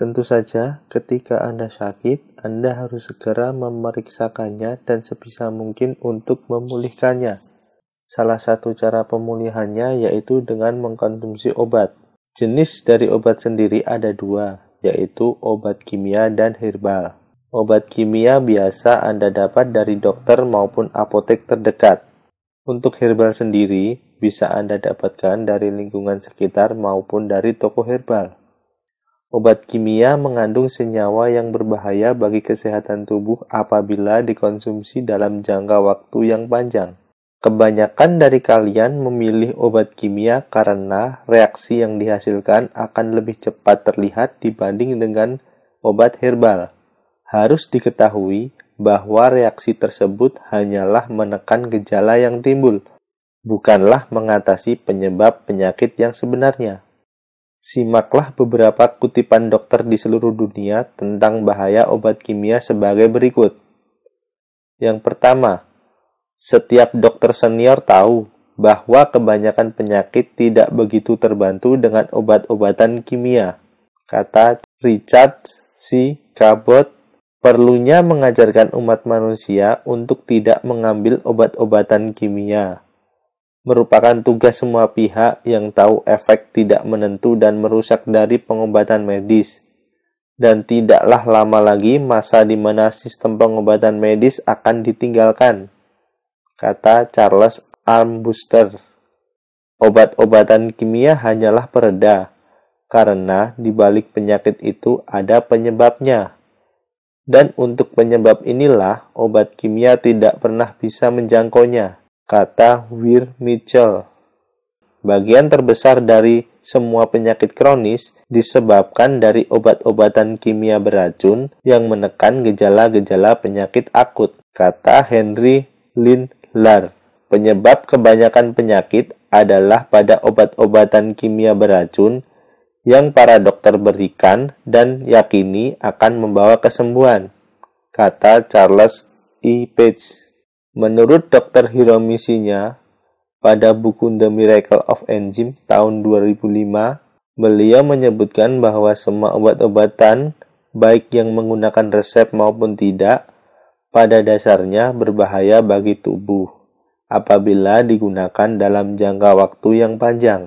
Tentu saja, ketika Anda sakit, Anda harus segera memeriksakannya dan sebisa mungkin untuk memulihkannya. Salah satu cara pemulihannya yaitu dengan mengkonsumsi obat. Jenis dari obat sendiri ada dua, yaitu obat kimia dan herbal. Obat kimia biasa Anda dapat dari dokter maupun apotek terdekat. Untuk herbal sendiri, bisa Anda dapatkan dari lingkungan sekitar maupun dari toko herbal. Obat kimia mengandung senyawa yang berbahaya bagi kesehatan tubuh apabila dikonsumsi dalam jangka waktu yang panjang. Kebanyakan dari kalian memilih obat kimia karena reaksi yang dihasilkan akan lebih cepat terlihat dibanding dengan obat herbal. Harus diketahui bahwa reaksi tersebut hanyalah menekan gejala yang timbul, bukanlah mengatasi penyebab penyakit yang sebenarnya. Simaklah beberapa kutipan dokter di seluruh dunia tentang bahaya obat kimia sebagai berikut. Yang pertama, setiap dokter senior tahu bahwa kebanyakan penyakit tidak begitu terbantu dengan obat-obatan kimia, kata Richard C. Cabot. Perlunya mengajarkan umat manusia untuk tidak mengambil obat-obatan kimia merupakan tugas semua pihak yang tahu efek tidak menentu dan merusak dari pengobatan medis. Dan tidaklah lama lagi masa di mana sistem pengobatan medis akan ditinggalkan, kata Charles Armbuster. Obat-obatan kimia hanyalah pereda, karena di balik penyakit itu ada penyebabnya. Dan untuk penyebab inilah obat kimia tidak pernah bisa menjangkaunya kata Wir Mitchell. Bagian terbesar dari semua penyakit kronis disebabkan dari obat-obatan kimia beracun yang menekan gejala-gejala penyakit akut, kata Henry Lindlar. Penyebab kebanyakan penyakit adalah pada obat-obatan kimia beracun yang para dokter berikan dan yakini akan membawa kesembuhan, kata Charles E. Page. Menurut Dr. Hiromi Shinya, pada buku The Miracle of Enzyme tahun 2005, beliau menyebutkan bahwa semua obat-obatan, baik yang menggunakan resep maupun tidak, pada dasarnya berbahaya bagi tubuh apabila digunakan dalam jangka waktu yang panjang.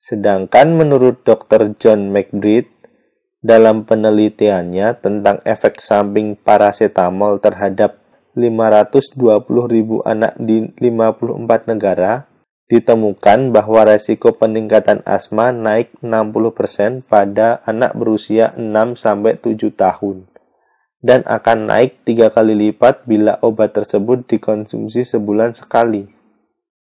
Sedangkan menurut Dr. John McBride, dalam penelitiannya tentang efek samping parasetamol terhadap 520.000 anak di 54 negara, ditemukan bahwa resiko peningkatan asma naik 60% pada anak berusia 6-7 tahun dan akan naik tiga kali lipat bila obat tersebut dikonsumsi sebulan sekali.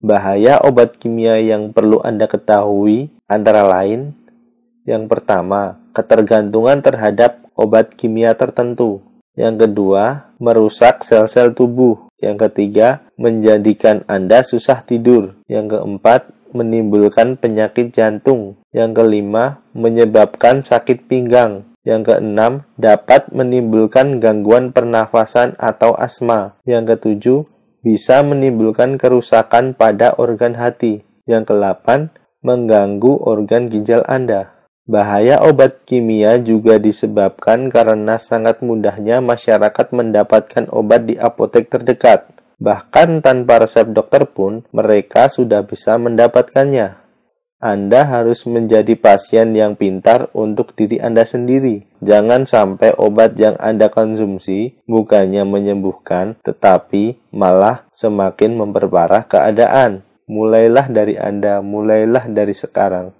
Bahaya obat kimia yang perlu Anda ketahui antara lain yang pertama, ketergantungan terhadap obat kimia tertentu. Yang kedua, merusak sel-sel tubuh. Yang ketiga, menjadikan Anda susah tidur. Yang keempat, menimbulkan penyakit jantung. Yang kelima, menyebabkan sakit pinggang. Yang keenam, dapat menimbulkan gangguan pernafasan atau asma. Yang ketujuh, bisa menimbulkan kerusakan pada organ hati. Yang kelapan, mengganggu organ ginjal Anda. Bahaya obat kimia juga disebabkan karena sangat mudahnya masyarakat mendapatkan obat di apotek terdekat. Bahkan tanpa resep dokter pun, mereka sudah bisa mendapatkannya. Anda harus menjadi pasien yang pintar untuk diri Anda sendiri. Jangan sampai obat yang Anda konsumsi bukannya menyembuhkan, tetapi malah semakin memperparah keadaan. Mulailah dari Anda, mulailah dari sekarang.